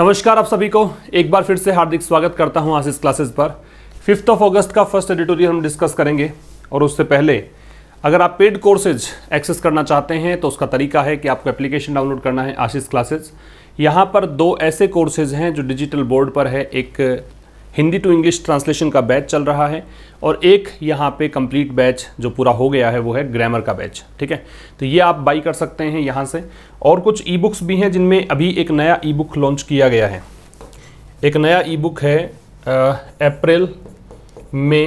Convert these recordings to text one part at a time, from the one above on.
नमस्कार आप सभी को एक बार फिर से हार्दिक स्वागत करता हूं आज इस क्लासेस पर फिफ्थ ऑफ अगस्त का फर्स्ट एडिटोरियल हम डिस्कस करेंगे और उससे पहले अगर आप पेड कोर्सेज एक्सेस करना चाहते हैं तो उसका तरीका है कि आपको एप्लीकेशन डाउनलोड करना है आशीष क्लासेज यहाँ पर दो ऐसे कोर्सेज हैं जो डिजिटल बोर्ड पर है एक हिंदी टू इंग्लिश ट्रांसलेशन का बैच चल रहा है और एक यहाँ पे कंप्लीट बैच जो पूरा हो गया है वो है ग्रामर का बैच ठीक है तो ये आप बाई कर सकते हैं यहाँ से और कुछ ई बुक्स भी हैं जिनमें अभी एक नया ई बुक लॉन्च किया गया है एक नया ई बुक है अप्रैल मे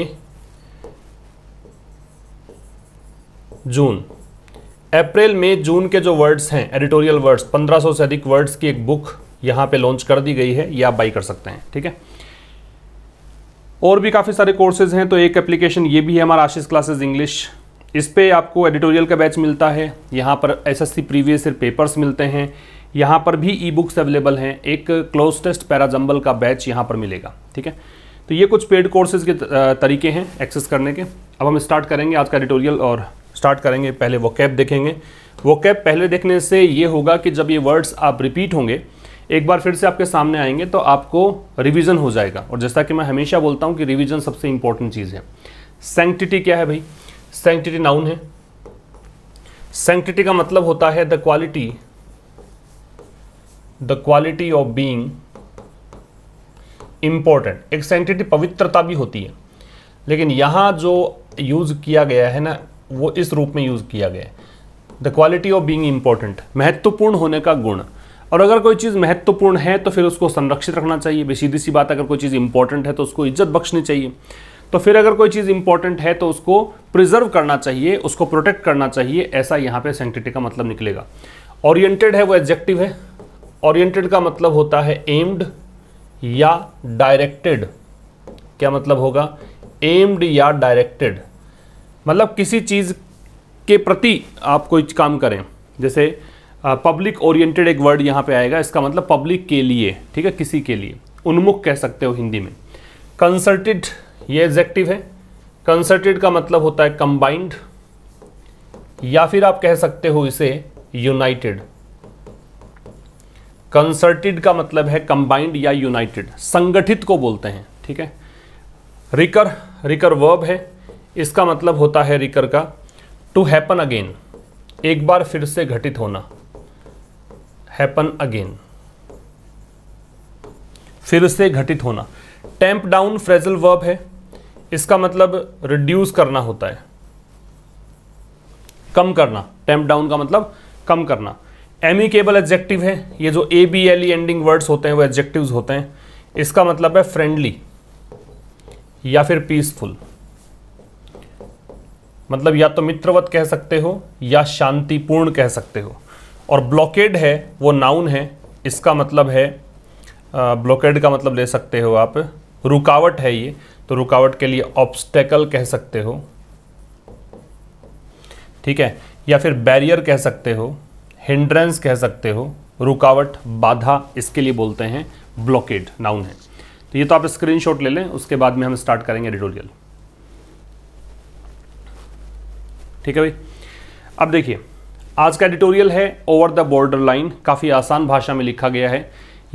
जून अप्रैल में जून के जो वर्ड्स हैं एडिटोरियल वर्ड्स 1500 से अधिक वर्ड्स की एक बुक यहाँ पे लॉन्च कर दी गई है ये आप बाई कर सकते हैं ठीक है और भी काफ़ी सारे कोर्सेज हैं तो एक एप्लीकेशन ये भी है हमारा आशीष क्लासेज इंग्लिश इस पर आपको एडिटोरियल का बैच मिलता है यहाँ पर S S C previous year papers मिलते हैं यहाँ पर भी ई बुक्स अवेलेबल हैं एक क्लोज टेस्ट पैराजम्बल का बैच यहाँ पर मिलेगा ठीक है तो ये कुछ पेड कोर्सेज के तरीके हैं एक्सेस करने के अब हम स्टार्ट करेंगे आज का एडिटोरियल और स्टार्ट करेंगे पहले वो कैप देखेंगे वो कैप पहले देखने से ये होगा कि जब ये वर्ड्स आप रिपीट होंगे एक बार फिर से आपके सामने आएंगे तो आपको रिवीजन हो जाएगा और जैसा कि मैं हमेशा बोलता हूँ कि रिवीजन सबसे इंपॉर्टेंट चीज़ है सेंटिटी क्या है भाई सेंटिटी नाउन है सेंटिटी का मतलब होता है the quality the quality of being important एक सेंटिटी पवित्रता भी होती है लेकिन यहां जो यूज़ किया गया है ना वो इस रूप में यूज़ किया गया है the quality of being important महत्वपूर्ण होने का गुण और अगर कोई चीज़ महत्वपूर्ण है तो फिर उसको संरक्षित रखना चाहिए भाई सीधी सी बात अगर कोई चीज़ इंपॉर्टेंट है तो उसको इज्जत बख्शनी चाहिए तो फिर अगर कोई चीज़ इंपॉर्टेंट है तो उसको प्रिजर्व करना चाहिए उसको प्रोटेक्ट करना चाहिए ऐसा यहाँ पे सेंटिटी का मतलब निकलेगा ओरिएंटेड है वो एब्जेक्टिव है ओरिएंटेड का मतलब होता है एम्ड या डायरेक्टेड क्या मतलब होगा एम्ड या डायरेक्टेड मतलब किसी चीज़ के प्रति आप कोई काम करें जैसे पब्लिक ओरिएंटेड एक वर्ड यहाँ पे आएगा इसका मतलब पब्लिक के लिए ठीक है किसी के लिए उन्मुख कह सकते हो हिंदी में कंसर्टेड ये एग्जेक्टिव है कंसर्टेड का मतलब होता है कंबाइंड या फिर आप कह सकते हो इसे यूनाइटेड कंसर्टेड का मतलब है कंबाइंड या यूनाइटेड संगठित को बोलते हैं ठीक है रिकर रिकर वर्ब है इसका मतलब होता है रिकर का टू हैपन अगेन एक बार फिर से घटित होना हैपन अगेन फिर से घटित होना टैंप डाउन फ्रेजल वर्ब है इसका मतलब रिड्यूस करना होता है कम करना टैंप डाउन का मतलब कम करना केबल एडजेक्टिव है ये जो A B L E ending words होते हैं वो एडजेक्टिव्स होते हैं इसका मतलब है फ्रेंडली या फिर पीसफुल मतलब या तो मित्रवत कह सकते हो या शांतिपूर्ण कह सकते हो और ब्लॉकेड है वो नाउन है इसका मतलब है ब्लॉकेड का मतलब ले सकते हो आप रुकावट है ये तो रुकावट के लिए ऑब्स्टेकल कह सकते हो ठीक है या फिर बैरियर कह सकते हो हिंड्रेंस कह सकते हो रुकावट बाधा इसके लिए बोलते हैं ब्लॉकेड नाउन है तो ये तो आप स्क्रीनशॉट ले लें उसके बाद में हम स्टार्ट करेंगे एडिटोरियल ठीक है भाई अब देखिए आज का एडिटोरियल है ओवर द बॉर्डर लाइन काफ़ी आसान भाषा में लिखा गया है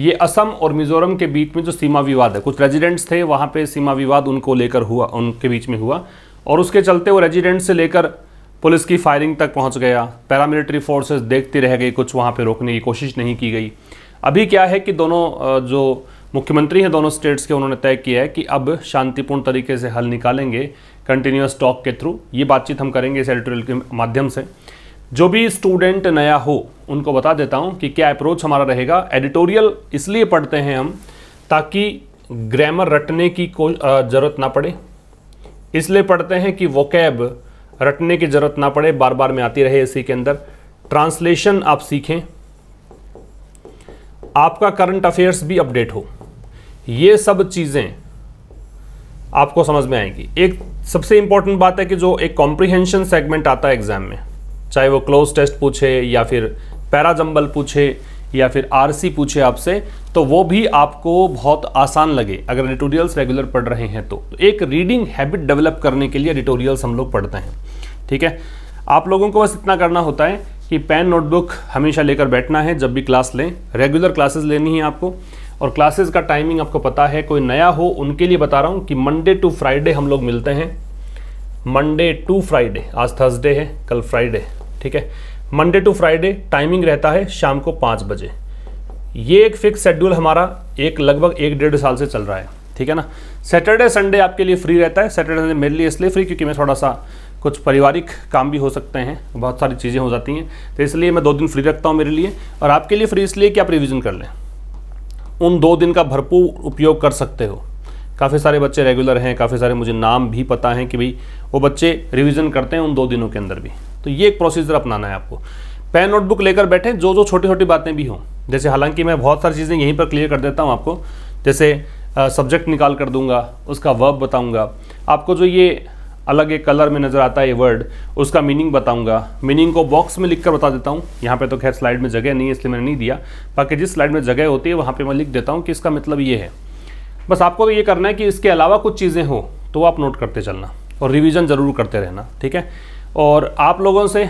ये असम और मिजोरम के बीच में जो सीमा विवाद है कुछ रेजिडेंट्स थे वहाँ पे सीमा विवाद उनको लेकर हुआ उनके बीच में हुआ और उसके चलते वो रेजिडेंट से लेकर पुलिस की फायरिंग तक पहुँच गया पैरामिलिट्री फोर्सेज देखती रह गई कुछ वहाँ पर रोकने की कोशिश नहीं की गई अभी क्या है कि दोनों जो मुख्यमंत्री हैं दोनों स्टेट्स के उन्होंने तय किया है कि अब शांतिपूर्ण तरीके से हल निकालेंगे कंटिन्यूस टॉक के थ्रू ये बातचीत हम करेंगे इस एडिटोरियल के माध्यम से जो भी स्टूडेंट नया हो उनको बता देता हूँ कि क्या अप्रोच हमारा रहेगा एडिटोरियल इसलिए पढ़ते हैं हम ताकि ग्रामर रटने की को ज़रूरत ना पड़े इसलिए पढ़ते हैं कि वोकैब रटने की ज़रूरत ना पड़े बार बार में आती रहे इसी के अंदर ट्रांसलेशन आप सीखें आपका करंट अफेयर्स भी अपडेट हो ये सब चीज़ें आपको समझ में आएंगी एक सबसे इंपॉर्टेंट बात है कि जो एक कॉम्प्रिहेंशन सेगमेंट आता है एग्जाम में चाहे वो क्लोज टेस्ट पूछे या फिर पैराजम्बल पूछे या फिर आरसी पूछे आपसे तो वो भी आपको बहुत आसान लगे अगर रिटोरियल्स रेगुलर पढ़ रहे हैं तो, तो एक रीडिंग हैबिट डेवलप करने के लिए रिटोरियल्स हम लोग पढ़ते हैं ठीक है आप लोगों को बस इतना करना होता है कि पेन नोटबुक हमेशा लेकर बैठना है जब भी क्लास लें रेगुलर क्लासेस लेनी है आपको और क्लासेस का टाइमिंग आपको पता है कोई नया हो उनके लिए बता रहा हूँ कि मंडे टू फ्राइडे हम लोग मिलते हैं मंडे टू फ्राइडे आज थर्सडे है कल फ्राइडे ठीक है मंडे टू फ्राइडे टाइमिंग रहता है शाम को पाँच बजे ये एक फिक्स शेड्यूल हमारा एक लगभग एक डेढ़ साल से चल रहा है ठीक है ना सैटरडे संडे आपके लिए फ्री रहता है सैटरडे संडे मेरे लिए इसलिए फ्री क्योंकि मैं थोड़ा सा कुछ पारिवारिक काम भी हो सकते हैं बहुत सारी चीज़ें हो जाती हैं तो इसलिए मैं दो दिन फ्री रखता हूँ मेरे लिए और आपके लिए फ्री इसलिए कि आप रिविज़न कर लें उन दो दिन का भरपूर उपयोग कर सकते हो काफ़ी सारे बच्चे रेगुलर हैं काफ़ी सारे मुझे नाम भी पता हैं कि भाई वो बच्चे रिवीजन करते हैं उन दो दिनों के अंदर भी तो ये एक प्रोसीजर अपनाना है आपको पेन नोटबुक लेकर बैठें जो जो छोटी छोटी बातें भी हों जैसे हालांकि मैं बहुत सारी चीज़ें यहीं पर क्लियर कर देता हूँ आपको जैसे सब्जेक्ट निकाल कर दूंगा उसका वर्ब बताऊंगा आपको जो ये अलग एक कलर में नज़र आता है ये वर्ड उसका मीनिंग बताऊंगा मीनिंग को बॉक्स में लिख कर बता देता हूँ यहाँ पे तो खैर स्लाइड में जगह नहीं है इसलिए मैंने नहीं दिया बाकी जिस स्लाइड में जगह होती है वहाँ पे मैं लिख देता हूँ कि इसका मतलब ये है बस आपको तो ये करना है कि इसके अलावा कुछ चीज़ें हों तो आप नोट करते चलना और रिविज़न ज़रूर करते रहना ठीक है और आप लोगों से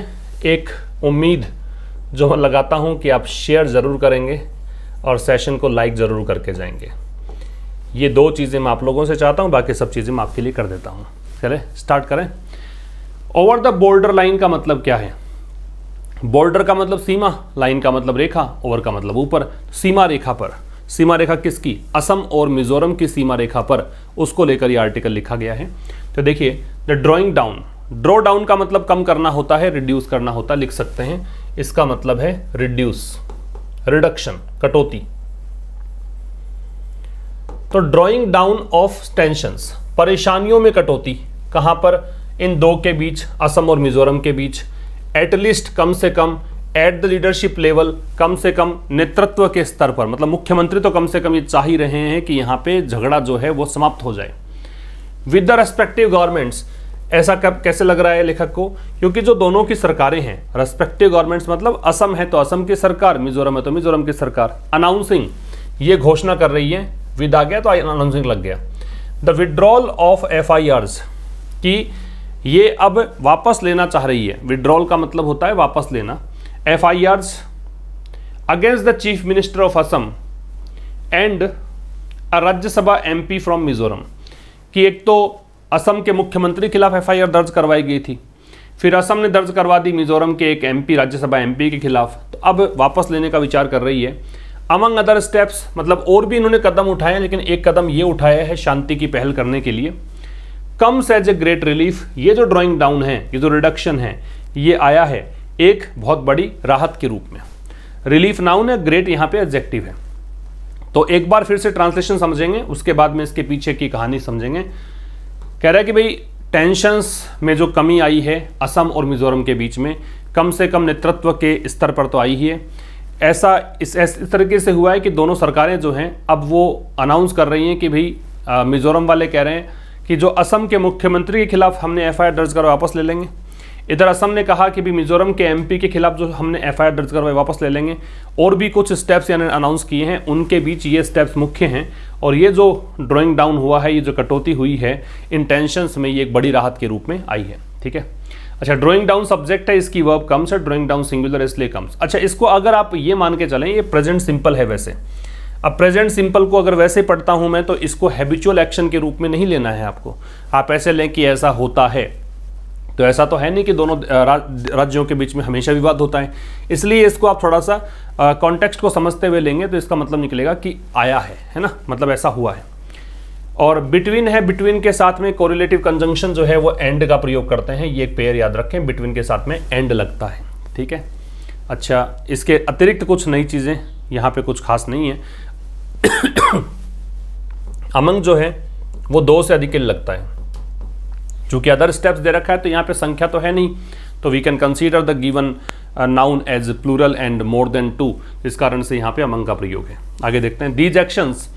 एक उम्मीद जो मैं लगाता हूँ कि आप शेयर ज़रूर करेंगे और सेशन को लाइक ज़रूर करके जाएंगे ये दो चीज़ें मैं आप लोगों से चाहता हूँ बाकी सब चीज़ें मैं आपके लिए कर देता हूँ चले स्टार्ट करें ओवर द बॉर्डर लाइन का मतलब क्या है बॉर्डर का मतलब सीमा लाइन का मतलब रेखा ओवर का मतलब ऊपर सीमा रेखा पर सीमा रेखा किसकी असम और मिजोरम की सीमा रेखा पर उसको लेकर ये आर्टिकल लिखा गया है तो देखिए the drawing down draw down का मतलब कम करना होता है रिड्यूस करना होता है लिख सकते हैं इसका मतलब है रिड्यूस रिडक्शन कटौती तो ड्रॉइंग डाउन ऑफ टेंशंस परेशानियों में कटौती कहां पर इन दो के बीच असम और मिजोरम के बीच एटलीस्ट कम से कम एट द लीडरशिप लेवल कम से कम नेतृत्व के स्तर पर मतलब मुख्यमंत्री तो कम से कम ये चाह ही रहे हैं कि यहां पे झगड़ा जो है वो समाप्त हो जाए विद द रेस्पेक्टिव गवर्नमेंट्स ऐसा कब कैसे लग रहा है लेखक को क्योंकि जो दोनों की सरकारें हैं रेस्पेक्टिव गवर्नमेंट्स मतलब असम है तो असम की सरकार मिजोरम है तो मिजोरम की सरकार अनाउंसिंग ये घोषणा कर रही है विद आ गया तो अनाउंसिंग लग गया the withdrawal of F I Rs कि ये अब वापस लेना चाह रही है विड्रॉल का मतलब होता है वापस लेना F I Rs against the chief minister of Assam and a Rajya Sabha P from Mizoram कि एक तो असम के मुख्यमंत्री के खिलाफ एफआईआर दर्ज करवाई गई थी फिर असम ने दर्ज करवा दी मिजोरम के एक एमपी राज्यसभा एमपी के खिलाफ तो अब वापस लेने का विचार कर रही है अमंग अदर स्टेप्स मतलब और भी इन्होंने कदम उठाए लेकिन एक कदम ये उठाया है शांति की पहल करने के लिए comes as a great relief ये जो ड्राइंग डाउन है ये जो रिडक्शन है ये आया है एक बहुत बड़ी राहत के रूप में रिलीफ नाउन है ग्रेट यहाँ पे एब्जेक्टिव है तो एक बार फिर से ट्रांसलेशन समझेंगे उसके बाद में इसके पीछे की कहानी समझेंगे कह रहा है कि भाई टेंशंस में जो कमी आई है असम और मिज़ोरम के बीच में कम से कम नेतृत्व के स्तर पर तो आई ही है ऐसा इस इस तरीके से हुआ है कि दोनों सरकारें जो हैं अब वो अनाउंस कर रही हैं कि भाई मिज़ोरम वाले कह रहे हैं कि जो असम के मुख्यमंत्री के खिलाफ हमने एफआईआर दर्ज कर वापस ले लेंगे इधर असम ने कहा कि भी मिजोरम के एमपी के खिलाफ जो हमने एफआईआर दर्ज करवाई वापस ले लेंगे और भी कुछ स्टेप्स यानी अनाउंस किए हैं उनके बीच ये स्टेप्स मुख्य हैं और ये जो ड्राइंग डाउन हुआ है ये जो कटौती हुई है इन टेंशन में ये एक बड़ी राहत के रूप में आई है ठीक है अच्छा ड्रॉइंग डाउन सब्जेक्ट है इसकी वर्ब कम्स है ड्रॉइंग डाउन सिंगुलर इसलिए कम्स अच्छा इसको अगर आप ये मान के चलें ये प्रेजेंट सिंपल है वैसे अब प्रेजेंट सिंपल को अगर वैसे पढ़ता हूँ मैं तो इसको हैबिचुअल एक्शन के रूप में नहीं लेना है आपको आप ऐसे लें कि ऐसा होता है तो ऐसा तो है नहीं कि दोनों राज्यों के बीच में हमेशा विवाद होता है इसलिए इसको आप थोड़ा सा कॉन्टेक्स्ट को समझते हुए लेंगे तो इसका मतलब निकलेगा कि आया है है ना मतलब ऐसा हुआ है और बिटवीन है बिटवीन के साथ में कोरिलेटिव कंजंक्शन जो है वो एंड का प्रयोग करते हैं ये एक पेयर याद रखें बिटवीन के साथ में एंड लगता है ठीक है अच्छा इसके अतिरिक्त कुछ नई चीज़ें यहाँ पर कुछ खास नहीं है अमंग जो है वो दो से अधिक लगता है चूंकि अदर स्टेप्स दे रखा है तो यहाँ पे संख्या तो है नहीं तो we can consider the given noun as plural and more than two इस कारण से यहाँ पे अमंग का प्रयोग है आगे देखते हैं दीज एक्शंस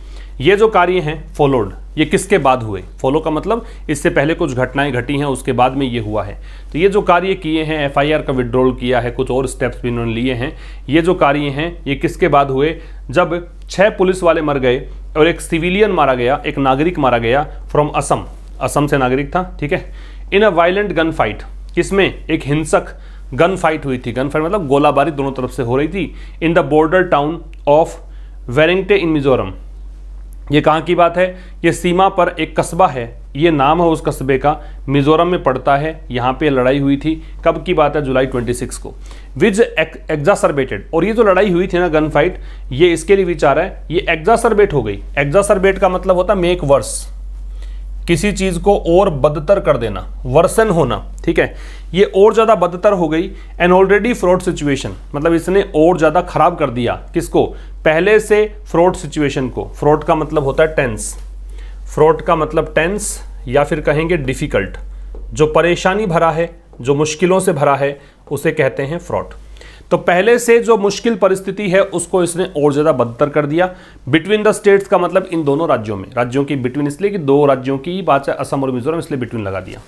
ये जो कार्य हैं फॉलोड ये किसके बाद हुए फॉलो का मतलब इससे पहले कुछ घटनाएं घटी हैं उसके बाद में ये हुआ है तो ये जो कार्य किए हैं एफआईआर का विड्रॉल किया है कुछ और स्टेप्स भी इन्होंने लिए हैं ये जो कार्य हैं ये किसके बाद हुए जब छः पुलिस वाले मर गए और एक सिविलियन मारा गया एक नागरिक मारा गया फ्रॉम असम असम से नागरिक था ठीक है in a violent gun fight इसमें एक हिंसक गन फाइट हुई थी गन फाइट मतलब गोलाबारी दोनों तरफ से हो रही थी in the border town of Vairengte in Mizoram ये कहाँ की बात है ये सीमा पर एक कस्बा है ये नाम है उस कस्बे का मिजोरम में पड़ता है यहाँ पे लड़ाई हुई थी कब की बात है जुलाई 26 को विज एग्जासरबेटेड और ये जो लड़ाई हुई थी ना गन फाइट ये इसके लिए विचार है ये एग्जासरबेट हो गई एग्जासरबेट का मतलब होता है मेक वर्स किसी चीज़ को और बदतर कर देना वर्सन होना ठीक है ये और ज़्यादा बदतर हो गई एन ऑलरेडी फ्रॉड सिचुएशन मतलब इसने और ज़्यादा ख़राब कर दिया किसको पहले से फ्रॉड सिचुएशन को फ्रॉड का मतलब होता है टेंस फ्रॉड का मतलब टेंस या फिर कहेंगे डिफ़िकल्ट जो परेशानी भरा है जो मुश्किलों से भरा है उसे कहते हैं फ्रॉड तो पहले से जो मुश्किल परिस्थिति है उसको इसने और ज़्यादा बदतर कर दिया बिटवीन द स्टेट्स का मतलब इन दोनों राज्यों में राज्यों की बिटवीन इसलिए कि दो राज्यों की बात है असम और मिजोरम इसलिए बिटवीन लगा दिया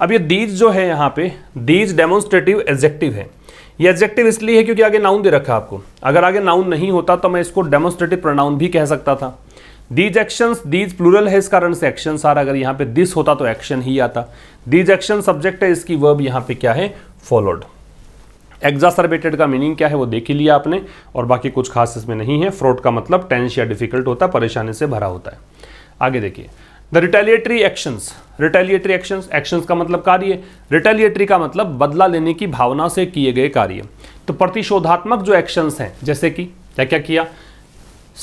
अब ये दीज जो है यहाँ पे दीज डेमोन्स्ट्रेटिव एजेक्टिव है ये एजेक्टिव इसलिए है क्योंकि आगे नाउन दे रखा है आपको अगर आगे नाउन नहीं होता तो मैं इसको डेमोन्स्ट्रेटिव प्रोनाउन भी कह सकता था दीज एक्शन दीज प्लूरल है इस कारण से एक्शन सारा अगर यहाँ पे दिस होता तो एक्शन ही आता दीज एक्शन सब्जेक्ट है इसकी वर्ब यहाँ पे क्या है फॉलोड एग्जासरबेटेड का मीनिंग क्या है वो देख ही लिया आपने और बाकी कुछ खास इसमें नहीं है फ्रॉड का मतलब टेंस या डिफिकल्ट होता है परेशानी से भरा होता है आगे देखिए the retaliatory actions retaliatory actions actions का मतलब कार्य रिटेलिएटरी का मतलब बदला लेने की भावना से किए गए कार्य तो प्रतिशोधात्मक जो एक्शंस हैं जैसे कि क्या क्या किया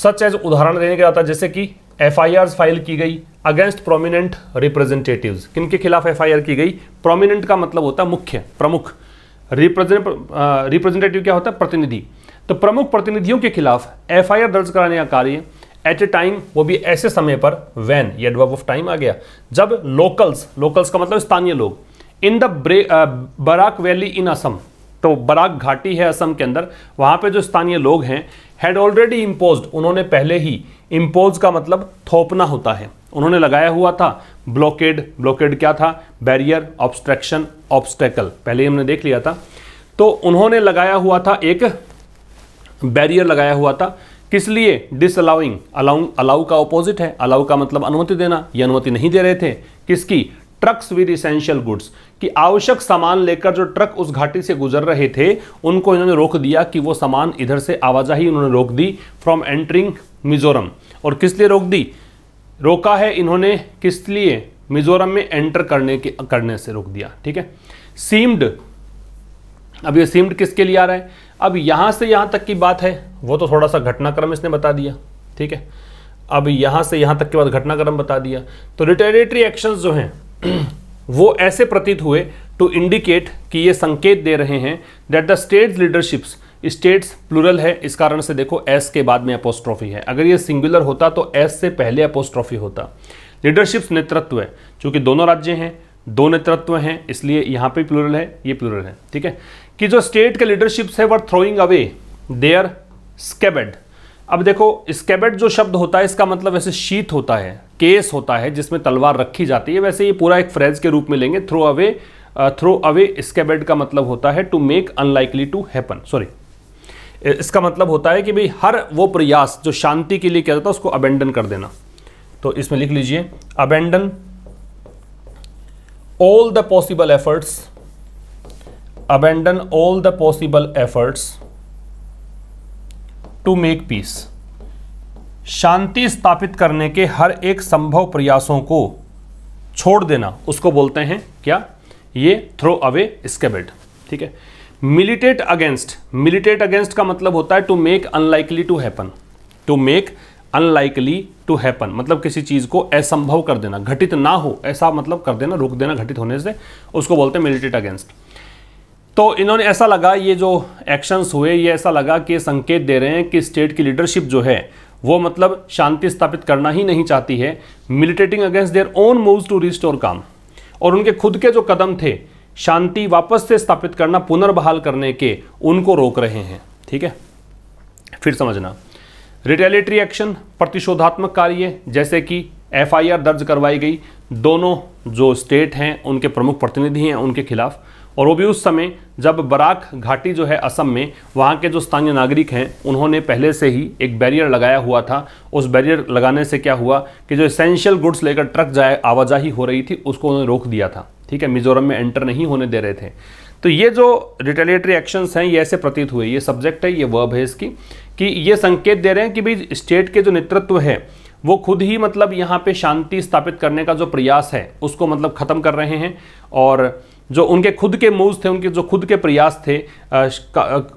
सच एज उदाहरण देने के जाता है जैसे कि एफ फाइल की गई अगेंस्ट प्रोमिनेंट रिप्रेजेंटेटिव किन के खिलाफ एफ की गई प्रोमिनेंट का मतलब होता है मुख्य प्रमुख रिप्रेजेंट रिप्रेजेंटेटिव क्या होता है प्रतिनिधि तो प्रमुख प्रतिनिधियों के खिलाफ एफआईआर दर्ज कराने का कार्य एट ए टाइम वो भी ऐसे समय पर वैन ये एडवर्ब ऑफ टाइम आ गया जब लोकल्स लोकल्स का मतलब स्थानीय लोग in the Barak valley in Assam तो बराक घाटी है असम के अंदर वहाँ पे जो स्थानीय लोग हैं हैड ऑलरेडी इम्पोज उन्होंने पहले ही इम्पोज का मतलब थोपना होता है उन्होंने लगाया हुआ था ब्लॉकेड ब्लॉकेड क्या था बैरियर ऑब्स्ट्रक्शन ऑब्स्टेकल पहले ही हमने देख लिया था तो उन्होंने लगाया हुआ था एक बैरियर लगाया हुआ था किस लिए डिस अलाउंग अलाउ अलाउ का ऑपोजिट है अलाउ का मतलब अनुमति देना ये अनुमति नहीं दे रहे थे किसकी ट्रक्स विद इसेंशियल गुड्स कि आवश्यक सामान लेकर जो ट्रक उस घाटी से गुजर रहे थे उनको इन्होंने रोक दिया कि वो सामान इधर से आवाजाही उन्होंने रोक दी फ्रॉम एंटरिंग मिजोरम और किस लिए रोक दी रोका है इन्होंने किस लिए मिजोरम में एंटर करने के करने से रोक दिया ठीक है सीम्ड अब ये सीम्ड किसके लिए आ रहा है अब यहां से यहां तक की बात है वो तो थोड़ा सा घटनाक्रम इसने बता दिया ठीक है अब यहां से यहां तक के बाद घटनाक्रम बता दिया तो रिटेलेटरी एक्शन जो हैं वो ऐसे प्रतीत हुए टू इंडिकेट कि ये संकेत दे रहे हैं that the state leaderships states plural है इस कारण से देखो एस के बाद में अपोस्ट्रॉफी है अगर ये सिंगुलर होता तो एस से पहले अपोस्ट्रॉफी होता लीडरशिप्स नेतृत्व है चूंकि दोनों राज्य हैं दो नेतृत्व हैं इसलिए यहाँ पे प्लूरल है ये प्लूरल है ठीक है कि जो स्टेट के लीडरशिप्स है were throwing away their scabbard अब देखो स्केबेड जो शब्द होता है इसका मतलब वैसे शीत होता है केस होता है जिसमें तलवार रखी जाती है वैसे ये पूरा एक फ्रेज के रूप में लेंगे throw away throw away scabbard का मतलब होता है to make unlikely to happen sorry इसका मतलब होता है कि भाई हर वो प्रयास जो शांति के लिए किया जाता है उसको अबेंडन कर देना तो इसमें लिख लीजिए abandon all the possible efforts abandon all the possible efforts to make peace शांति स्थापित करने के हर एक संभव प्रयासों को छोड़ देना उसको बोलते हैं क्या ये थ्रो अवे स्केबेड ठीक है मिलिटेट अगेंस्ट मिलिटेट अगेंस्ट का मतलब होता है to make unlikely to happen to make unlikely to happen मतलब किसी चीज़ को असंभव कर देना घटित ना हो ऐसा मतलब कर देना रोक देना घटित होने से उसको बोलते हैं मिलिटेट अगेंस्ट तो इन्होंने ऐसा लगा ये जो एक्शंस हुए ये ऐसा लगा कि संकेत दे रहे हैं कि स्टेट की लीडरशिप जो है वो मतलब शांति स्थापित करना ही नहीं चाहती है militating against their own moves to restore calm और उनके खुद के जो कदम थे शांति वापस से स्थापित करना पुनर्बहाल करने के उनको रोक रहे हैं ठीक है फिर समझना रिटेलेटरी एक्शन प्रतिशोधात्मक कार्य जैसे कि एफआईआर दर्ज करवाई गई दोनों जो स्टेट हैं उनके प्रमुख प्रतिनिधि हैं उनके खिलाफ और वो भी उस समय जब बराक घाटी जो है असम में वहाँ के जो स्थानीय नागरिक हैं उन्होंने पहले से ही एक बैरियर लगाया हुआ था उस बैरियर लगाने से क्या हुआ कि जो एसेंशियल गुड्स लेकर ट्रक जाए आवाजाही हो रही थी उसको उन्होंने रोक दिया था ठीक है मिजोरम में एंटर नहीं होने दे रहे थे तो ये जो रिटेलेटरी एक्शंस हैं ये ऐसे प्रतीत हुए ये सब्जेक्ट है ये वर्ब है इसकी कि ये संकेत दे रहे हैं कि भाई स्टेट के जो नेतृत्व है वो खुद ही मतलब यहाँ पे शांति स्थापित करने का जो प्रयास है उसको मतलब ख़त्म कर रहे हैं और जो उनके खुद के मूव्स थे उनके जो खुद के प्रयास थे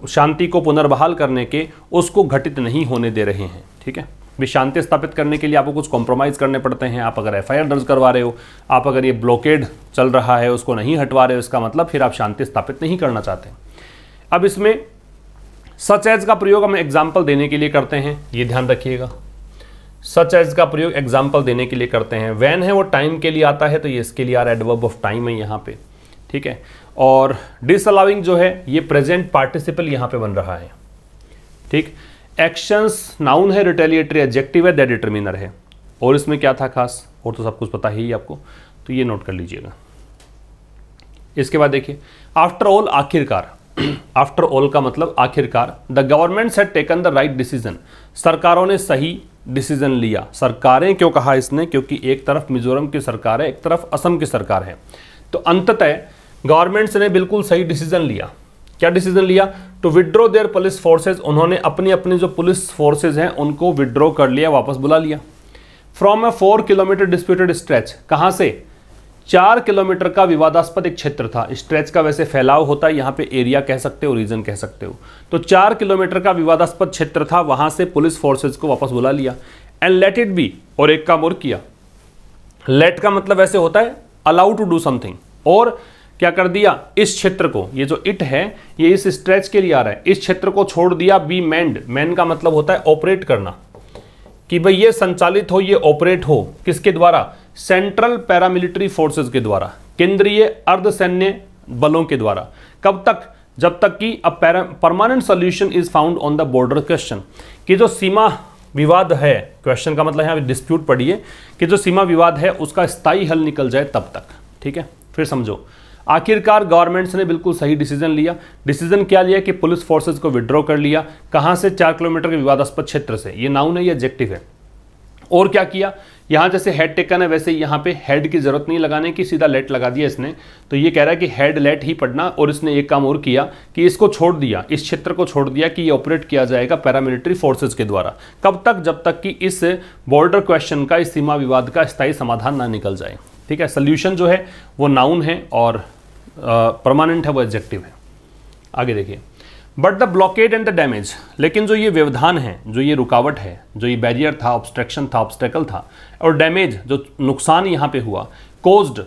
शांति को पुनर्बहाल करने के उसको घटित नहीं होने दे रहे हैं ठीक है भी शांति स्थापित करने के लिए आपको कुछ कॉम्प्रोमाइज़ करने पड़ते हैं आप अगर एफ दर्ज करवा रहे हो आप अगर ये ब्लॉकेड चल रहा है उसको नहीं हटवा रहे हो इसका मतलब फिर आप शांति स्थापित नहीं करना चाहते अब इसमें सच एज का प्रयोग हम एग्जाम्पल देने के लिए करते हैं ये ध्यान रखिएगा सच एज का प्रयोग एग्जाम्पल देने के लिए करते हैं वैन है वो टाइम के लिए आता है तो ये इसके लिए आ रहा एडवर्ब ऑफ टाइम है यहाँ पे ठीक है और डिसअलाउिंग जो है ये प्रेजेंट पार्टिसिपल यहाँ पे बन रहा है ठीक एक्शंस नाउन है रिटेलिएटरी एडजेक्टिव है दैट डिटर्मिनर है और इसमें क्या था खास और तो सब कुछ पता ही आपको तो ये नोट कर लीजिएगा इसके बाद देखिए आफ्टर ऑल आखिरकार आफ्टर ऑल का मतलब आखिरकार the government had taken the right decision सरकारों ने सही डिसीजन लिया सरकारें क्यों कहा इसने क्योंकि एक तरफ मिजोरम की सरकार है एक तरफ असम की सरकार है तो अंततः गवर्नमेंट्स ने बिल्कुल सही डिसीजन लिया क्या डिसीजन लिया to withdraw their police forces उन्होंने अपनी अपनी जो पुलिस फोर्सेज हैं उनको विड्रॉ कर लिया वापस बुला लिया from a four kilometre disputed stretch कहाँ से चार किलोमीटर का विवादास्पद एक क्षेत्र था स्ट्रेच का वैसे फैलाव होता है यहाँ पे एरिया कह सकते हो रीजन कह सकते हो तो चार किलोमीटर का विवादास्पद क्षेत्र था वहां से पुलिस फोर्सेज को वापस बुला लिया एंड लेट इट बी और एक काम और किया लेट का मतलब वैसे होता है अलाउ टू डू समथिंग और क्या कर दिया इस क्षेत्र को ये जो इट है ये इस स्ट्रेच के लिए आ रहा है इस क्षेत्र को छोड़ दिया बी मैंड मैन का मतलब होता है ऑपरेट करना कि भाई ये संचालित हो ये ऑपरेट हो किसके द्वारा सेंट्रल पैरामिलिट्री फोर्सेस के द्वारा केंद्रीय अर्ध सैन्य बलों के द्वारा कब तक जब तक कि a permanent solution is found on the border question कि जो सीमा विवाद है क्वेश्चन का मतलब यहाँ डिस्प्यूट पढ़िए कि जो सीमा विवाद है उसका स्थायी हल निकल जाए तब तक ठीक है फिर समझो आखिरकार गवर्नमेंट्स ने बिल्कुल सही डिसीजन लिया डिसीजन क्या लिया कि पुलिस फोर्सेज को विड्रॉ कर लिया कहाँ से चार किलोमीटर के विवादास्पद क्षेत्र से ये नाउन है ये एडजेक्टिव है और क्या किया यहाँ जैसे हेड टेकन है वैसे यहाँ पे हेड की जरूरत नहीं लगाने की सीधा लेट लगा दिया इसने तो ये कह रहा है कि हेड लेट ही पढ़ना और इसने एक काम और किया कि इसको छोड़ दिया इस क्षेत्र को छोड़ दिया कि ये ऑपरेट किया जाएगा पैरामिलिट्री फोर्सेज के द्वारा कब तक जब तक कि इस बॉर्डर क्वेश्चन का इस सीमा विवाद का स्थायी समाधान ना निकल जाए ठीक है सोल्यूशन जो है वो नाउन है और परमानेंट है वो एब्जेक्टिव है आगे देखिए but the blockade and the damage लेकिन जो ये व्यवधान है जो ये रुकावट है जो ये बैरियर था ऑब्स्ट्रक्शन था ऑब्स्टेकल था और डैमेज जो नुकसान यहाँ पे हुआ caused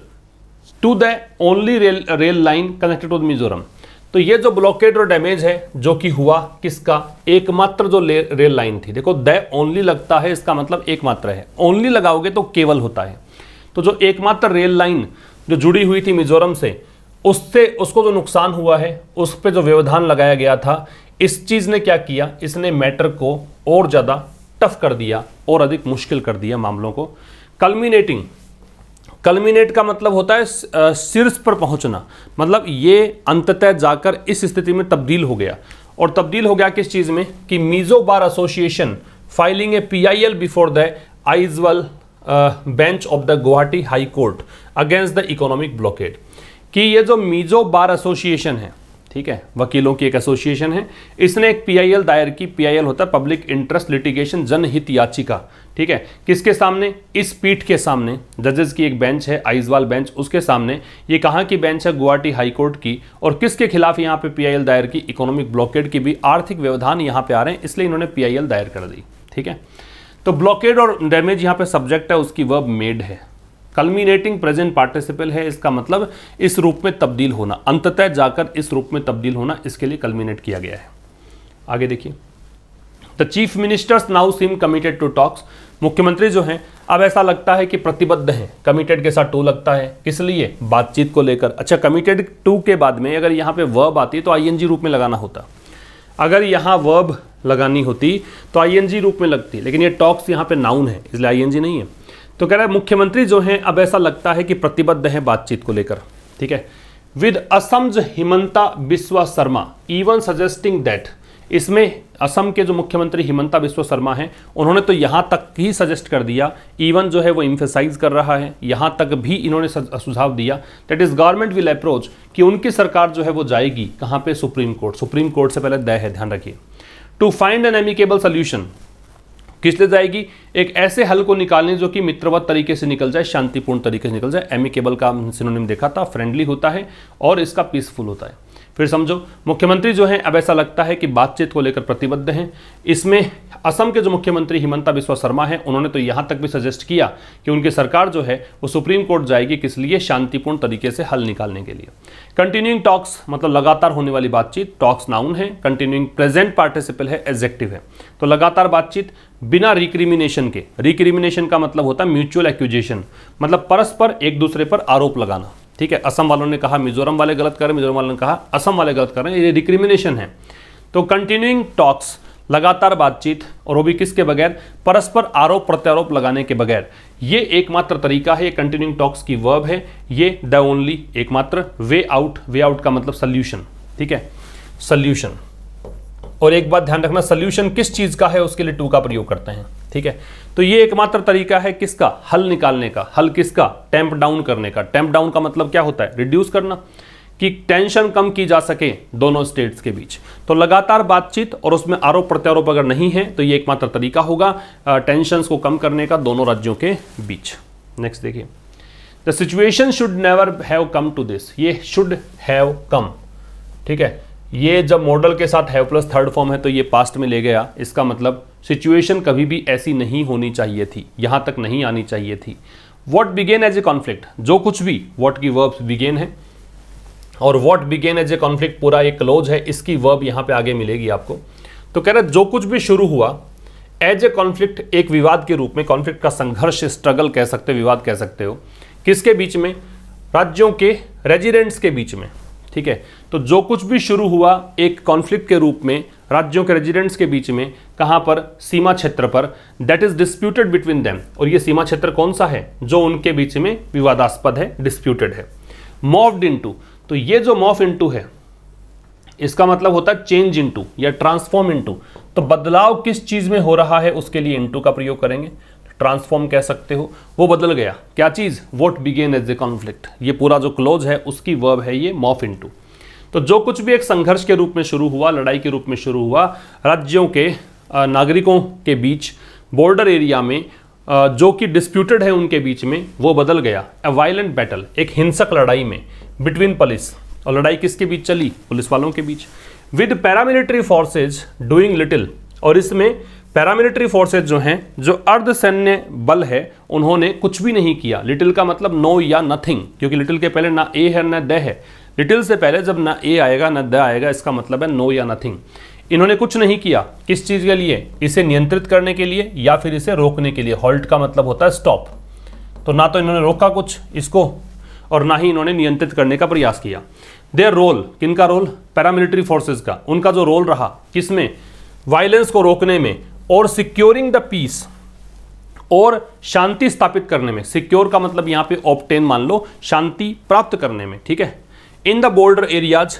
to the only rail rail line connected to Mizoram तो ये जो ब्लॉकेड और डैमेज है जो कि हुआ किसका एकमात्र जो रेल लाइन थी देखो द ओनली लगता है इसका मतलब एकमात्र है ओनली लगाओगे तो केवल होता है तो जो एकमात्र रेल लाइन जो जुड़ी हुई थी मिजोरम से उससे उसको जो नुकसान हुआ है उस पर जो व्यवधान लगाया गया था इस चीज़ ने क्या किया इसने मैटर को और ज़्यादा टफ कर दिया और अधिक मुश्किल कर दिया मामलों को कल्मिनेटिंग कल्मिनेट का मतलब होता है शीर्ष पर पहुंचना मतलब ये अंततः जाकर इस स्थिति में तब्दील हो गया और तब्दील हो गया किस चीज़ में कि Mizo bar association filing a PIL before the Aizawl bench of the Guwahati high court against the economic blockade कि ये जो मीजो बार एसोसिएशन है ठीक है वकीलों की एक एसोसिएशन है इसने एक पीआईएल दायर की पीआईएल होता है पब्लिक इंटरेस्ट लिटिगेशन जनहित याचिका ठीक है किसके सामने इस पीठ के सामने जजेस की एक बेंच है आइजवाल बेंच उसके सामने ये कहाँ की बेंच है गुवाहाटी हाईकोर्ट की और किसके खिलाफ यहाँ पे पीआईएल दायर की इकोनॉमिक ब्लॉकेड की भी आर्थिक व्यवधान यहाँ पे आ रहे हैं इसलिए इन्होंने पी दायर कर दी ठीक है तो ब्लॉकेड और डैमेज यहाँ पे सब्जेक्ट है उसकी वर्ब मेड है कलमिनेटिंग प्रेजेंट पार्टिसिपल है इसका मतलब इस रूप में तब्दील होना अंततः जाकर इस रूप में तब्दील होना इसके लिए कलमिनेट किया गया है आगे देखिए the chief ministers now seem committed to talks मुख्यमंत्री जो हैं अब ऐसा लगता है कि प्रतिबद्ध हैं कमिटेड के साथ टू लगता है किस लिए बातचीत को लेकर अच्छा कमिटेड टू के बाद में अगर यहाँ पे वर्ब आती तो आईएनजी रूप में लगाना होता अगर यहाँ वर्ब लगानी होती तो आईएनजी रूप में लगती लेकिन ये टॉक्स यहाँ पे नाउन है इसलिए आईएनजी नहीं है तो कह रहे हैं मुख्यमंत्री जो हैं अब ऐसा लगता है कि प्रतिबद्ध हैं बातचीत को लेकर ठीक है with Assam's Himanta Biswa Sarma even suggesting that इसमें असम के जो मुख्यमंत्री हिमंता बिस्वा शर्मा हैं उन्होंने तो यहाँ तक ही सजेस्ट कर दिया इवन जो है वो इम्फेसाइज कर रहा है यहाँ तक भी इन्होंने सुझाव दिया that is government will approach कि उनकी सरकार जो है वो जाएगी कहाँ पे सुप्रीम कोर्ट सुप्रीम कोर्ट से पहले दय है ध्यान रखिए to find an amicable solution किस लिए जाएगी एक ऐसे हल को निकालने जो कि मित्रवत तरीके से निकल जाए शांतिपूर्ण तरीके से निकल जाए एमिकेबल का सिनोनिम देखा था फ्रेंडली होता है और इसका पीसफुल होता है फिर समझो मुख्यमंत्री जो हैं अब ऐसा लगता है कि बातचीत को लेकर प्रतिबद्ध हैं इसमें असम के जो मुख्यमंत्री हिमंता बिस्वा शर्मा हैं उन्होंने तो यहाँ तक भी सजेस्ट किया कि उनकी सरकार जो है वो सुप्रीम कोर्ट जाएगी किस लिए शांतिपूर्ण तरीके से हल निकालने के लिए कंटिन्यूइंग टॉक्स मतलब लगातार होने वाली बातचीत टॉक्स नाउन है कंटिन्यूइंग प्रेजेंट पार्टिसिपल है एग्जेक्टिव है तो लगातार बातचीत बिना रिक्रिमिनेशन के रिक्रिमिनेशन का मतलब होता है म्यूचुअल एक्यूजेशन मतलब परस्पर एक दूसरे पर आरोप लगाना ठीक है असम वालों ने कहा मिजोरम वाले गलत कर रहे मिजोरम वालों ने कहा असम वाले गलत कर रहे हैं ये रिक्रिमिनेशन है तो कंटिन्यूइंग टॉक्स लगातार बातचीत और वो भी किसके बगैर परस्पर आरोप प्रत्यारोप लगाने के बगैर ये एकमात्र तरीका है ये कंटिन्यूइंग टॉक्स की वर्ब है ये द ओनली एकमात्र वे आउट वे आउट का मतलब सल्यूशन ठीक है सल्यूशन और एक बात ध्यान रखना सल्यूशन किस चीज का है उसके लिए टू का प्रयोग करते हैं ठीक है तो ये एकमात्र तरीका है किसका हल निकालने का हल किसका टैंप डाउन करने का टैंप डाउन का मतलब क्या होता है रिड्यूस करना कि टेंशन कम की जा सके दोनों स्टेट्स के बीच तो लगातार बातचीत और उसमें आरोप प्रत्यारोप अगर नहीं है तो ये एकमात्र तरीका होगा टेंशन को कम करने का दोनों राज्यों के बीच नेक्स्ट देखिए the situation should never have come to this ये शुड हैव कम ठीक है ये जब मॉडल के साथ हैव प्लस थर्ड फॉर्म है तो ये पास्ट में ले गया इसका मतलब सिचुएशन कभी भी ऐसी नहीं होनी चाहिए थी यहाँ तक नहीं आनी चाहिए थी what began as a conflict जो कुछ भी वॉट की वर्ब बिगेन है और what began as a conflict पूरा एक क्लोज है इसकी वर्ब यहाँ पे आगे मिलेगी आपको तो कह रहे जो कुछ भी शुरू हुआ एज ए कॉन्फ्लिक्ट एक विवाद के रूप में कॉन्फ्लिक्ट का संघर्ष स्ट्रगल कह सकते हो विवाद कह सकते हो किसके बीच में राज्यों के रेजिडेंट्स के बीच में ठीक है तो जो कुछ भी शुरू हुआ एक कॉन्फ्लिक्ट के रूप में राज्यों के रेजिडेंट्स के बीच में कहां पर सीमा क्षेत्र पर that is disputed between them और ये सीमा क्षेत्र कौन सा है जो उनके बीच में विवादास्पद है डिस्प्यूटेड है मॉफ्ड इनटू तो ये जो मॉफ इंटू है इसका मतलब होता है चेंज इंटू या ट्रांसफॉर्म इंटू तो बदलाव किस चीज में हो रहा है उसके लिए इंटू का प्रयोग करेंगे ट्रांसफॉर्म कह सकते हो वो बदल गया क्या चीज़ what began as a conflict ये पूरा जो क्लोज है उसकी वर्ब है ये मॉफ इन तो जो कुछ भी एक संघर्ष के रूप में शुरू हुआ लड़ाई के रूप में शुरू हुआ राज्यों के नागरिकों के बीच बॉर्डर एरिया में जो कि डिस्प्यूटेड है उनके बीच में वो बदल गया अ वायलेंट बैटल एक हिंसक लड़ाई में बिटवीन पुलिस और लड़ाई किसके बीच चली पुलिस वालों के बीच with paramilitary forces doing little और इसमें पैरामिलिट्री फोर्सेज जो हैं जो अर्ध सैन्य बल है उन्होंने कुछ भी नहीं किया लिटिल का मतलब नो या नथिंग क्योंकि लिटिल के पहले ना ए है ना द है लिटिल से पहले जब ना ए आएगा ना द आएगा इसका मतलब है नो या नथिंग इन्होंने कुछ नहीं किया किस चीज़ के लिए इसे नियंत्रित करने के लिए या फिर इसे रोकने के लिए हॉल्ट का मतलब होता है स्टॉप तो ना तो इन्होंने रोका कुछ इसको और ना ही इन्होंने नियंत्रित करने का प्रयास किया देयर रोल किनका रोल पैरामिलिट्री फोर्सेज का उनका जो रोल रहा किसमें वायलेंस को रोकने में और सिक्योरिंग द पीस और शांति स्थापित करने में सिक्योर का मतलब यहां पे ऑप्टेन मान लो शांति प्राप्त करने में ठीक है इन द बॉर्डर एरियाज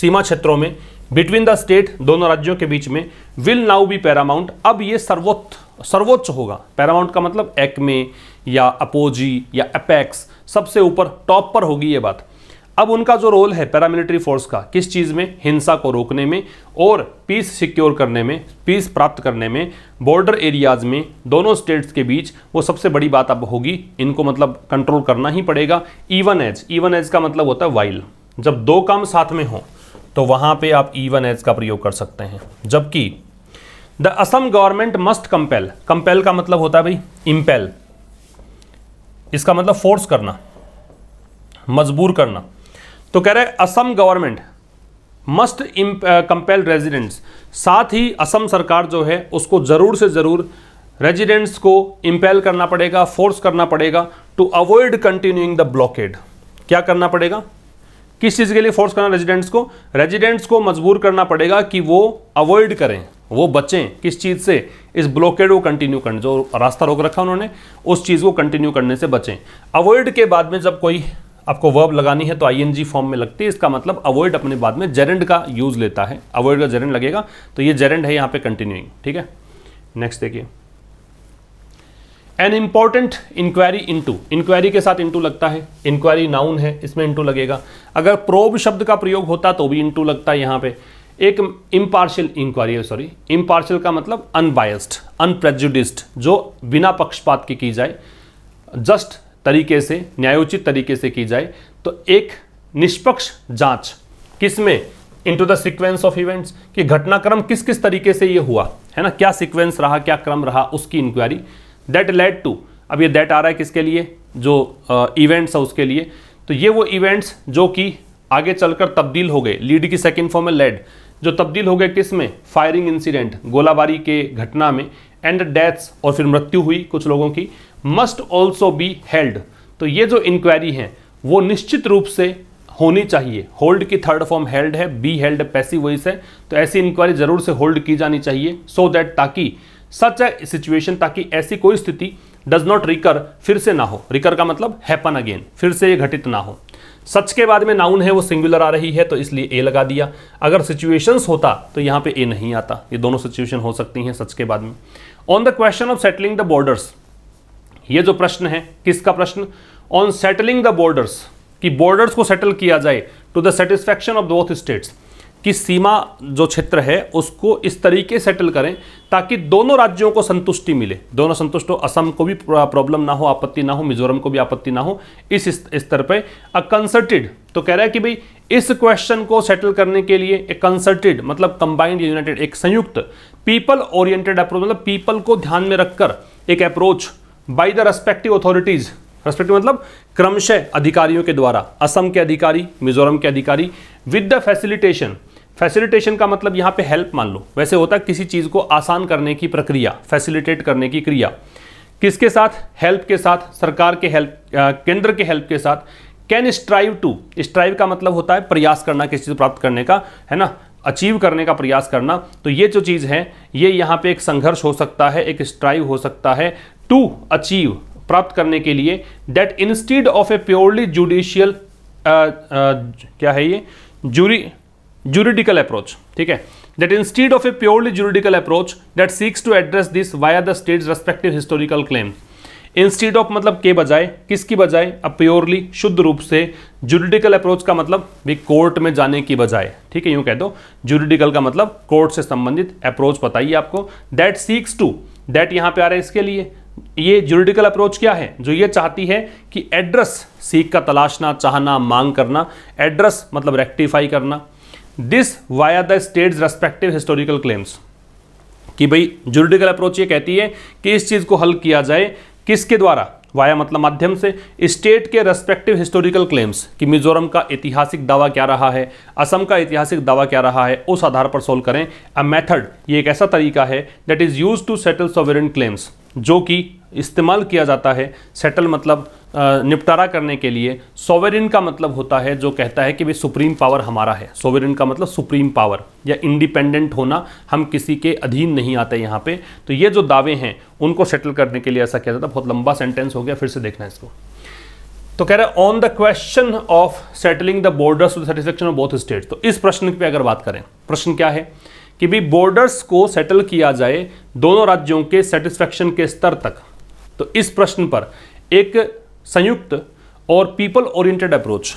सीमा क्षेत्रों में बिटवीन द स्टेट दोनों राज्यों के बीच में विल नाउ बी पैरामाउंट अब ये सर्वोच्च सर्वोच्च होगा पैरामाउंट का मतलब एक्मे या अपोजी या अपेक्स सबसे ऊपर टॉप पर होगी ये बात अब उनका जो रोल है पैरामिलिट्री फोर्स का किस चीज़ में हिंसा को रोकने में और पीस सिक्योर करने में पीस प्राप्त करने में बॉर्डर एरियाज़ में दोनों स्टेट्स के बीच वो सबसे बड़ी बात अब होगी इनको मतलब कंट्रोल करना ही पड़ेगा इवन एज इवन एज का मतलब होता है वाइल जब दो काम साथ में हों तो वहाँ पर आप इवन e एज का प्रयोग कर सकते हैं जबकि the Assam government must compel compel का मतलब होता है भाई इम्पेल इसका मतलब फोर्स करना मजबूर करना तो कह रहे Assam government must compel residents साथ ही असम सरकार जो है उसको ज़रूर से ज़रूर रेजिडेंट्स को इम्पेल करना पड़ेगा फोर्स करना पड़ेगा to avoid continuing the blockade क्या करना पड़ेगा किस चीज़ के लिए फोर्स करना रेजिडेंट्स को रेजिडेंट्स को मजबूर करना पड़ेगा कि वो अवॉइड करें वो बचें किस चीज़ से इस ब्लॉकेड को कंटिन्यू करने जो रास्ता रोक रखा उन्होंने उस चीज़ को कंटिन्यू करने से बचें अवॉइड के बाद में जब कोई आपको वर्ब लगानी है तो आईएनजी फॉर्म में लगती है इसका मतलब अवॉइड अपने बाद में जेरेंड का यूज लेता है अवॉइड का जेरेंड लगेगा तो ये जेरेंड है यहां पे कंटिन्यूइंग ठीक है नेक्स्ट देखिए an important inquiry into inquiry के साथ इनटू लगता है इंक्वायरी नाउन है इसमें इंटू लगेगा अगर प्रोब शब्द का प्रयोग होता तो भी इंटू लगता है यहां पर एक इम्पार्शियल इंक्वायरी है सॉरी इम्पार्शियल का मतलब अनबायस्ड अनप्रेजुडिस्ड जो बिना पक्षपात के की जाए जस्ट तरीके से न्यायोचित तरीके से की जाए तो एक निष्पक्ष जांच किसमें into the sequence of events कि घटनाक्रम किस किस तरीके से ये हुआ है ना क्या सिक्वेंस रहा क्या क्रम रहा उसकी इंक्वायरी दैट लेड टू अब ये दैट आ रहा है किसके लिए जो इवेंट्स है उसके लिए तो ये वो इवेंट्स जो कि आगे चलकर तब्दील हो गए लीड की सेकेंड फॉर्म है लेड जो तब्दील हो गए किस में फायरिंग इंसिडेंट गोलाबारी के घटना में एंड डेथ्स और फिर मृत्यु हुई कुछ लोगों की मस्ट ऑल्सो बी हेल्ड तो ये जो इंक्वायरी है वो निश्चित रूप से होनी चाहिए होल्ड की थर्ड फॉर्म हेल्ड है बी हेल्ड पैसिव वॉइस है तो ऐसी इंक्वायरी जरूर से होल्ड की जानी चाहिए सो so दैट ताकि सच ए सिचुएशन ताकि ऐसी कोई स्थिति डज नॉट रिकर फिर से ना हो रिकर का मतलब हैपन अगेन फिर से ये घटित ना हो सच के बाद में नाउन है वो सिंगुलर आ रही है तो इसलिए ए लगा दिया अगर सिचुएशंस होता तो यहाँ पे ए नहीं आता ये दोनों सिचुएशन हो सकती हैं सच के बाद में on the question of settling the borders ये जो प्रश्न है किसका प्रश्न ऑन सेटलिंग द बॉर्डर्स कि बॉर्डर्स को सेटल किया जाए to the satisfaction of both states कि सीमा जो क्षेत्र है उसको इस तरीके सेटल करें ताकि दोनों राज्यों को संतुष्टि मिले दोनों संतुष्ट हो असम को भी प्रॉब्लम ना हो आपत्ति ना हो मिजोरम को भी आपत्ति ना हो इस स्तर पर अ कंसर्टेड तो कह रहा है कि भाई इस क्वेश्चन को सेटल करने के लिए एक कंसर्टेड मतलब कंबाइंड यूनाइटेड एक संयुक्त पीपल ओरिएंटेड अप्रोच मतलब पीपल को ध्यान में रखकर एक approach by the respective authorities respective मतलब क्रमशः अधिकारियों के द्वारा असम के अधिकारी मिजोरम के अधिकारी विद द फैसिलिटेशन फैसिलिटेशन का मतलब यहाँ पे हेल्प मान लो वैसे होता है किसी चीज़ को आसान करने की प्रक्रिया फैसिलिटेट करने की क्रिया किसके साथ हेल्प के साथ सरकार के हेल्प केंद्र के हेल्प के साथ कैन स्ट्राइव टू स्ट्राइव का मतलब होता है प्रयास करना किसी चीज़ प्राप्त करने का है ना अचीव करने का प्रयास करना तो ये जो चीज़ है ये यहाँ पे एक संघर्ष हो सकता है एक स्ट्राइव हो सकता है टू अचीव प्राप्त करने के लिए that instead of a purely judicial क्या है ये जूरी जुरिडिकल अप्रोच ठीक है that instead of a purely juridical approach that seeks to address this via the state respective historical claim instead of मतलब के बजाय किसकी बजाय अब प्योरली शुद्ध रूप से जुडिकल अप्रोच का मतलब भी कोर्ट में जाने की बजाय ठीक है यूं कह दो जुडिकल का मतलब कोर्ट से संबंधित अप्रोच बताइए आपको दैट सीक्स टू दैट यहां पे आ रहा है इसके लिए ये जुरिडिकल अप्रोच क्या है जो ये चाहती है कि एड्रेस सीख का तलाशना चाहना मांग करना एड्रेस मतलब रेक्टिफाई करना this via the states respective historical claims कि भाई जुरिडिकल अप्रोच ये कहती है कि इस चीज़ को हल किया जाए किसके द्वारा वाया मतलब माध्यम से स्टेट के रेस्पेक्टिव हिस्टोरिकल क्लेम्स कि मिजोरम का ऐतिहासिक दावा क्या रहा है असम का ऐतिहासिक दावा क्या रहा है उस आधार पर सोल्व करें अ मेथड ये एक ऐसा तरीका है that is use to settle sovereign claims जो कि इस्तेमाल किया जाता है सेटल मतलब निपटारा करने के लिए सोवेरिन का मतलब होता है जो कहता है कि भाई सुप्रीम पावर हमारा है सोवेरिन का मतलब सुप्रीम पावर या इंडिपेंडेंट होना हम किसी के अधीन नहीं आते यहाँ पे तो ये जो दावे हैं उनको सेटल करने के लिए ऐसा किया जाता है बहुत लंबा सेंटेंस हो गया फिर से देखना इसको तो कह रहे हैं on the question of settling the borders of satisfaction of both state तो इस प्रश्न पर अगर बात करें प्रश्न क्या है कि भी बॉर्डर्स को सेटल किया जाए दोनों राज्यों के सेटिस्फैक्शन के स्तर तक तो इस प्रश्न पर एक संयुक्त और पीपल ओरिएंटेड अप्रोच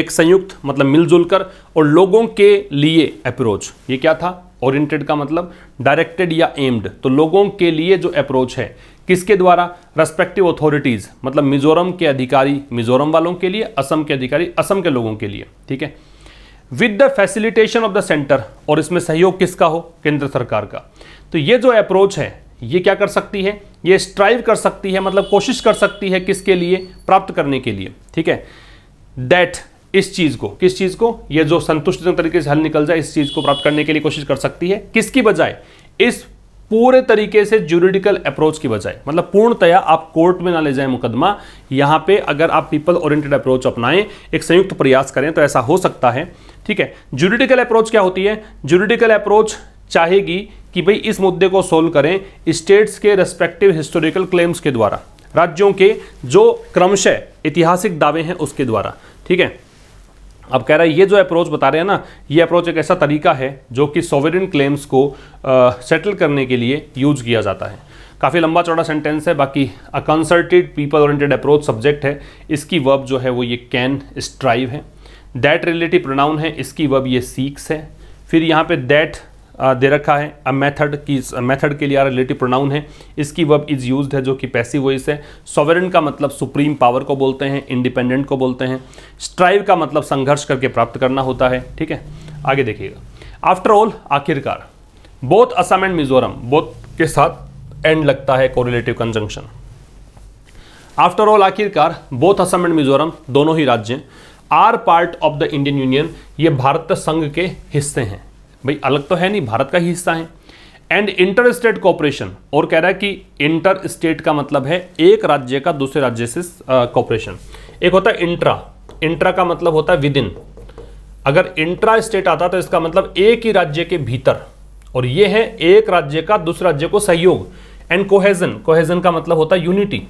एक संयुक्त मतलब मिलजुल कर और लोगों के लिए अप्रोच ये क्या था ओरिएंटेड का मतलब डायरेक्टेड या एम्ड तो लोगों के लिए जो अप्रोच है किसके द्वारा रेस्पेक्टिव अथॉरिटीज़ मतलब मिजोरम के अधिकारी मिजोरम वालों के लिए असम के अधिकारी असम के लोगों के लिए ठीक है with the facilitation of the centre और इसमें सहयोग किसका हो केंद्र सरकार का तो ये जो अप्रोच है ये क्या कर सकती है ये स्ट्राइव कर सकती है मतलब कोशिश कर सकती है किसके लिए प्राप्त करने के लिए ठीक है दैट इस चीज को किस चीज को ये जो संतुष्टजनक तरीके से हल निकल जाए इस चीज को प्राप्त करने के लिए कोशिश कर सकती है किसकी बजाय इस पूरे तरीके से जुरिडिकल अप्रोच की बजाय मतलब पूर्णतया आप कोर्ट में ना ले जाएं मुकदमा यहां पे अगर आप पीपल ओरिएंटेड अप्रोच अपनाएं एक संयुक्त प्रयास करें तो ऐसा हो सकता है ठीक है जुरिडिकल अप्रोच क्या होती है जुरिडिकल अप्रोच चाहेगी कि भाई इस मुद्दे को सोल्व करें स्टेट्स के रेस्पेक्टिव हिस्टोरिकल क्लेम्स के द्वारा राज्यों के जो क्रमशः ऐतिहासिक दावे हैं उसके द्वारा ठीक है अब कह रहा है ये जो अप्रोच बता रहे हैं ना ये अप्रोच एक ऐसा तरीका है जो कि सोवेरिन क्लेम्स को सेटल करने के लिए यूज किया जाता है काफ़ी लंबा चौड़ा सेंटेंस है बाकी a consulted people oriented approach subject है इसकी वर्ब जो है वो ये कैन स्ट्राइव है दैट रिलेटिव प्रोनाउन है इसकी वर्ब ये सीक्स है फिर यहाँ पे दैट दे रखा है अ मेथड की मेथड के लिए आ रिलेटिव प्रोनाउन है इसकी वर्ब इज यूज्ड है जो कि पैसिव वॉइस है सॉवरन का मतलब सुप्रीम पावर को बोलते हैं इंडिपेंडेंट को बोलते हैं स्ट्राइव का मतलब संघर्ष करके प्राप्त करना होता है ठीक है आगे देखिएगा आफ्टर ऑल आखिरकार both Assam and Mizoram both के साथ एंड लगता है कोरिलेटिव कंजंक्शन आफ्टर ऑल आखिरकार बोथ असम एंड मिजोरम दोनों ही राज्य are part of the Indian union ये भारत संघ के हिस्से हैं भाई अलग तो है नहीं भारत का ही हिस्सा है एंड इंटर स्टेट कॉपरेशन और कह रहा है कि इंटर स्टेट का मतलब है एक राज्य का दूसरे राज्य से कॉपरेशन एक होता है इंट्रा इंट्रा का मतलब होता है विद इन अगर इंट्रा स्टेट आता तो इसका मतलब एक ही राज्य के भीतर और ये है एक राज्य का दूसरे राज्य को सहयोग एंड कोहेजन कोहेजन का मतलब होता है यूनिटी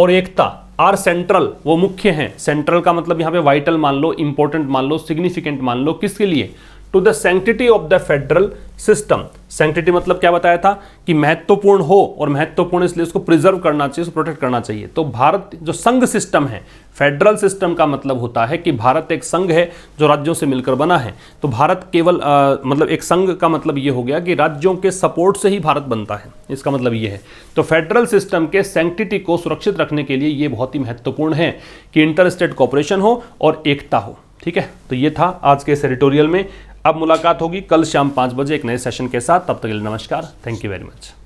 और एकता आर सेंट्रल वो मुख्य है सेंट्रल का मतलब यहां पे वाइटल मान लो इंपॉर्टेंट मान लो सिग्निफिकेंट मान लो किसके लिए to the sanctity of the federal system sanctity मतलब क्या बताया था कि महत्वपूर्ण हो और महत्वपूर्ण इसलिए उसको प्रिजर्व करना चाहिए उसको प्रोटेक्ट करना चाहिए तो भारत जो संघ सिस्टम है फेडरल सिस्टम का मतलब होता है कि भारत एक संघ है जो राज्यों से मिलकर बना है तो भारत केवल आ, मतलब एक संघ का मतलब ये हो गया कि राज्यों के सपोर्ट से ही भारत बनता है इसका मतलब ये है तो फेडरल सिस्टम के सेंटिटी को सुरक्षित रखने के लिए ये बहुत ही महत्वपूर्ण है कि इंटर स्टेट कॉपरेशन हो और एकता हो ठीक है तो ये था आज के इस एडिटोरियल में अब मुलाकात होगी कल शाम पाँच बजे एक नए सेशन के साथ तब तक के लिए नमस्कार थैंक यू वेरी मच